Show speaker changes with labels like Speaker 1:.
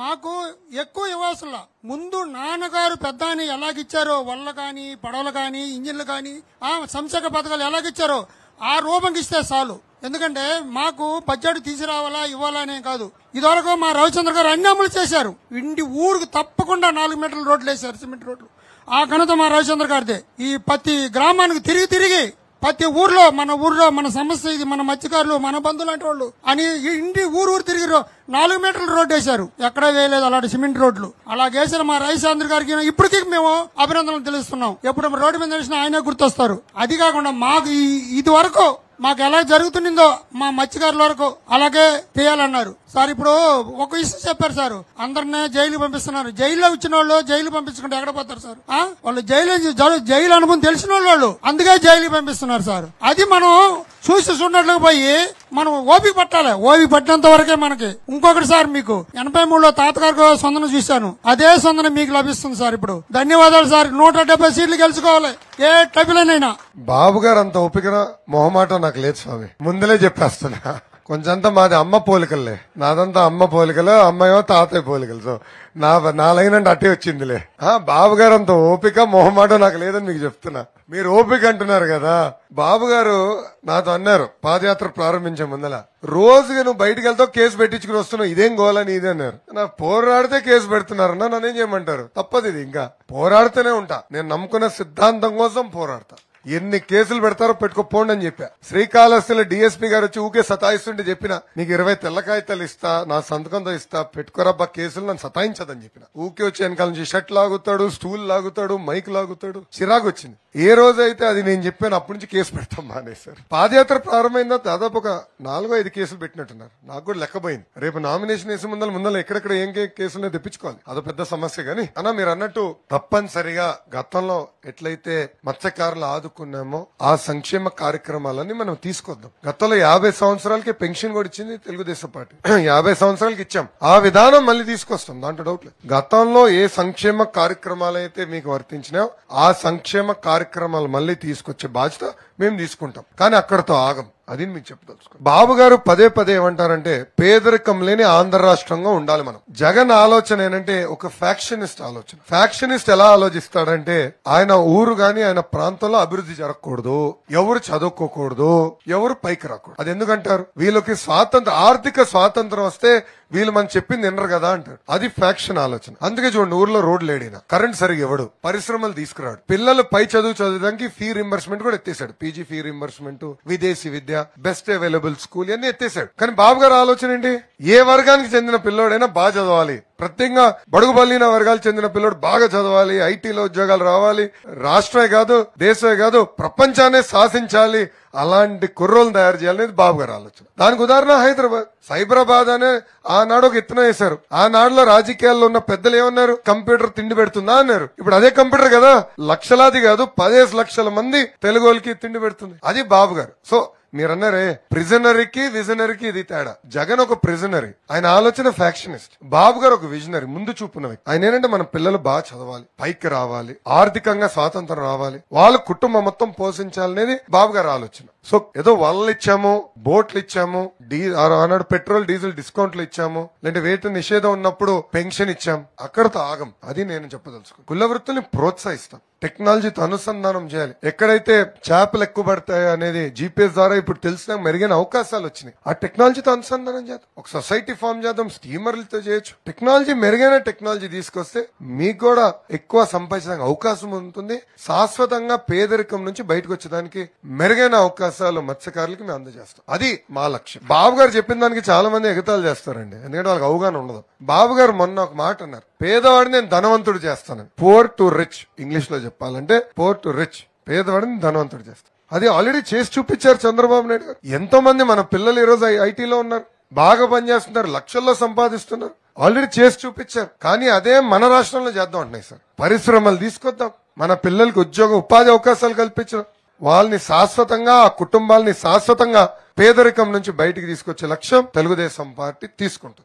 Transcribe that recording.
Speaker 1: మాకు ఎక్కువ ఇవ్వాల్సిన ముందు నాన్నగారు పెద్ద ఎలాగిచ్చారో వల్ల కానీ పడవలు కానీ ఇంజిన్లు కానీ ఆ సంక్షేమ పథకాలు ఎలాగిచ్చారో ఆ రూపంకి ఇస్తే చాలు ఎందుకంటే మాకు బడ్జెట్ తీసుకురావాలా ఇవ్వాలా అనే కాదు ఇదివరకు మా రవిచంద్ర గారు అన్ని అమలు చేశారు ఇంటి ఊరికి తప్పకుండా నాలుగు మీటర్ల రోడ్లు వేశారు సిమెంట్ రోడ్లు ఆ ఘనత మా రవిచంద్ర గారిదే ఈ ప్రతి గ్రామానికి తిరిగి తిరిగి ప్రతి ఊర్లో మన ఊర్లో మన సమస్య ఇది మన మత్స్యకారులు మన బంధువులు అంటే వాళ్ళు అని ఇంటి ఊరు ఊరు తిరిగిరో నాలుగు మీటర్ల రోడ్డు వేశారు ఎక్కడ వేయలేదు అలాంటి సిమెంట్ రోడ్లు అలా వేసిన మా రైస్ ఆంధ్ర గారికి ఇప్పటికీ మేము అభినందనలు తెలుస్తున్నాం ఎప్పుడు రోడ్డు మీద నిలిచిన ఆయనే గుర్తొస్తారు అది కాకుండా మాకు ఇది వరకు మాకు ఎలా జరుగుతుందో మా మత్స్యకారుల వరకు అలాగే తీయాలన్నారు సార్ ఇప్పుడు ఒక ఇష్యూ చెప్పారు సార్ అందరినీ జైలు పంపిస్తున్నారు జైల్లో వచ్చిన వాళ్ళు జైలు పంపించుకుంటే ఎక్కడ పోతారు సార్ వాళ్ళు జైలు జైలు అనుభవం తెలిసిన వాళ్ళు అందుకే జైలు పంపిస్తున్నారు సార్ అది మనం చూసి చూడట్లుగా పోయి మనం ఓపి పట్టాలి ఓపి పట్టినంత వరకే మనకి ఇంకొకటి సార్ మీకు ఎనభై మూడులో తాతగారు సొందన చూశాను అదే సొందన మీకు లభిస్తుంది సార్ ఇప్పుడు ధన్యవాదాలు సార్ నూట డెబ్బై సీట్లు గెలుచుకోవాలి ఏ టబిలనైనా
Speaker 2: బాబు గారు అంత ఓపిక మొహమాట నాకు లేదు స్వామి ముందలే చెప్పేస్తున్నా కొంచెంతా మాది అమ్మ పోలికలే నాదంతా అమ్మ పోలికలు అమ్మయో తాతయ్య పోలికలు సో నా నా లైన్ అంటే అట్టే వచ్చిందిలే బాబుగారు అంత ఓపిక మొహమాట నాకు లేదని మీకు చెప్తున్నా మీరు ఓపిక అంటున్నారు కదా బాబుగారు నాతో అన్నారు పాదయాత్ర ప్రారంభించే ముందల రోజుగా నువ్వు బయటకు వెళ్తావు కేసు పెట్టించుకుని వస్తున్నావు ఇదేం గోలని ఇదే అన్నారు నా పోరాడితే కేసు పెడుతున్నారన్నా నన్నేం చేయమంటారు తప్పదు ఇది ఇంకా పోరాడుతూనే ఉంటా నేను నమ్ముకున్న సిద్ధాంతం కోసం పోరాడతా ఎన్ని కేసులు పెడతారో పెట్టుకోపోండి అని చెప్పా శ్రీకాళహస్తిలో డీఎస్పీ గారు వచ్చి ఊకే సతాయిస్తుంటే చెప్పిన నీకు ఇరవై తెల్ల కాగితాలు ఇస్తా నా సంతకంతో ఇస్తా పెట్టుకోరబ్బా కేసులు నన్ను సతాయించదని చెప్పిన ఊకే వచ్చి వెనకాల నుంచి షర్ట్ లాగుతాడు స్టూల్ లాగుతాడు మైక్ లాగుతాడు చిరాకు వచ్చింది ఏ రోజైతే అది నేను చెప్పాను అప్పటి నుంచి కేసు పెడతాం మానేశారు పాదయాత్ర ప్రారంభమైన దాదాపు ఒక నాలుగు ఐదు కేసులు పెట్టినట్టున్నారు నాకు కూడా లెక్కపోయింది రేపు నామినేషన్ వేసే ముందర ముందర ఎక్కడెక్కడ ఏం కేసులు తెప్పించుకోవాలి అదో పెద్ద సమస్య కానీ అన్నా మీరు అన్నట్టు తప్పనిసరిగా గతంలో ఎట్లయితే మత్స్యకారులు ఆదుకున్నామో ఆ సంక్షేమ కార్యక్రమాలన్నీ మనం తీసుకొద్దాం గతంలో యాభై సంవత్సరాలకి పెన్షన్ కూడా ఇచ్చింది తెలుగుదేశం పార్టీ యాభై సంవత్సరాలకి ఇచ్చాం ఆ విధానం మళ్ళీ తీసుకొస్తాం దాంట్లో డౌట్ లేదు గతంలో ఏ సంక్షేమ కార్యక్రమాలు అయితే మీకు వర్తించినా ఆ సంక్షేమ కార్యక్రమం కార్యక్రమాలు మళ్ళీ తీసుకొచ్చే బాధ్యత మేము తీసుకుంటాం కానీ అక్కడతో ఆగం అది మీకు చెప్పదలుచుకో బాబు గారు పదే పదే ఏమంటారంటే పేదరికం లేని ఆంధ్ర రాష్ట్రంగా ఉండాలి మనం జగన్ ఆలోచన ఏంటంటే ఒక ఫ్యాక్షనిస్ట్ ఆలోచన ఫ్యాక్షనిస్ట్ ఎలా ఆలోచిస్తాడంటే ఆయన ఊరు గాని ఆయన ప్రాంతంలో అభివృద్ధి జరగకూడదు ఎవరు చదువుకోకూడదు ఎవరు పైకి రాకూడదు అది ఎందుకంటారు వీళ్ళకి స్వాతంత్ర ఆర్థిక స్వాతంత్రం వస్తే వీళ్ళు మనం చెప్పింది వినరు కదా అంటారు అది ఫ్యాక్షన్ ఆలోచన అందుకే చూడండి ఊర్లో రోడ్ లేడినా కరెంట్ సరిగా ఇవ్వడు పరిశ్రమలు తీసుకురాడు పిల్లలు పై చదువు చదవడానికి ఫీ రింబర్స్మెంట్ కూడా ఎత్తేసాడు పీజీ ఫీ రింబర్స్మెంట్ విదేశీ విద్య బెస్ట్ అవైలబుల్ స్కూల్ ఇవన్నీ ఎత్తేసాడు కానీ బాబు గారు ఆలోచన ఏంటి ఏ వర్గానికి చెందిన పిల్లోడైనా బాగా చదవాలి ప్రత్యేకంగా బడుగుబల్లిన వర్గాలకు వర్గాలు చెందిన పిల్లోడు బాగా చదవాలి ఐటీలో ఉద్యోగాలు రావాలి రాష్ట్రమే కాదు దేశమే కాదు ప్రపంచాన్ని శాసించాలి అలాంటి కుర్రోలు తయారు చేయాలనేది బాబు గారు ఆలోచన దానికి ఉదాహరణ హైదరాబాద్ సైబరాబాద్ అనే ఆనాడు ఒక ఎత్తున వేశారు ఆనాడులో రాజకీయాల్లో ఉన్న పెద్దలు ఏమన్నారు కంప్యూటర్ తిండి పెడుతుందా అన్నారు ఇప్పుడు అదే కంప్యూటర్ కదా లక్షలాది కాదు పదేసి లక్షల మంది తెలుగు తిండి పెడుతుంది అది బాబు గారు సో మీరన్నారే ప్రిజనరీకి విజనరీకి ఇది తేడా జగన్ ఒక ప్రిజనరీ ఆయన ఆలోచన ఫ్యాక్షనిస్ట్ బాబు గారు ఒక విజనరీ ముందు చూపున ఆయన ఏంటంటే మన పిల్లలు బాగా చదవాలి పైకి రావాలి ఆర్థికంగా స్వాతంత్రం రావాలి వాళ్ళ కుటుంబం మొత్తం పోషించాలనేది బాబు గారు ఆలోచన సో ఏదో వలలు ఇచ్చాము బోట్లు ఇచ్చాము డీ ఆనాడు పెట్రోల్ డీజిల్ డిస్కౌంట్లు ఇచ్చాము లేదంటే వేటు నిషేధం ఉన్నప్పుడు పెన్షన్ ఇచ్చాం అక్కడతో ఆగం అది నేను చెప్పదలుచుకో కుల వృత్తుల్ని ప్రోత్సహిస్తాం టెక్నాలజీతో అనుసంధానం చేయాలి ఎక్కడైతే చేపలు ఎక్కువ పడతాయి అనేది జీపీఎస్ ద్వారా ఇప్పుడు తెలిసిన మెరుగైన అవకాశాలు వచ్చినాయి ఆ టెక్నాలజీతో అనుసంధానం చేద్దాం ఒక సొసైటీ ఫామ్ చేద్దాం స్టీమర్లతో చేయొచ్చు టెక్నాలజీ మెరుగైన టెక్నాలజీ తీసుకొస్తే మీకు కూడా ఎక్కువ సంపాదించడానికి అవకాశం ఉంటుంది శాశ్వతంగా పేదరికం నుంచి బయటకు వచ్చేదానికి మెరుగైన అవకాశం వ్యవసాయాల్లో మత్స్యకారులకి మేము అందజేస్తాం అది మా లక్ష్యం బాబు గారు చెప్పిన దానికి చాలా మంది ఎగతాలు చేస్తారండి ఎందుకంటే వాళ్ళకి అవగాహన ఉండదు బాబు గారు మొన్న ఒక మాట అన్నారు పేదవాడిని నేను ధనవంతుడు చేస్తాను పోర్ టు రిచ్ ఇంగ్లీష్ లో చెప్పాలంటే పోర్ టు రిచ్ పేదవాడిని ధనవంతుడు చేస్తాను అది ఆల్రెడీ చేసి చూపించారు చంద్రబాబు నాయుడు గారు ఎంతో మంది మన పిల్లలు ఈరోజు ఐటీలో ఉన్నారు బాగా పనిచేస్తున్నారు లక్షల్లో సంపాదిస్తున్నారు ఆల్రెడీ చేసి చూపించారు కానీ అదే మన రాష్ట్రంలో చేద్దాం అంటున్నాయి సార్ పరిశ్రమలు తీసుకొద్దాం మన పిల్లలకు ఉద్యోగ ఉపాధి అవకాశాలు కల్పించడం వాళ్ళని శాశ్వతంగా ఆ కుటుంబాలని శాశ్వతంగా పేదరికం నుంచి బయటికి తీసుకొచ్చే లక్ష్యం తెలుగుదేశం పార్టీ తీసుకుంటుంది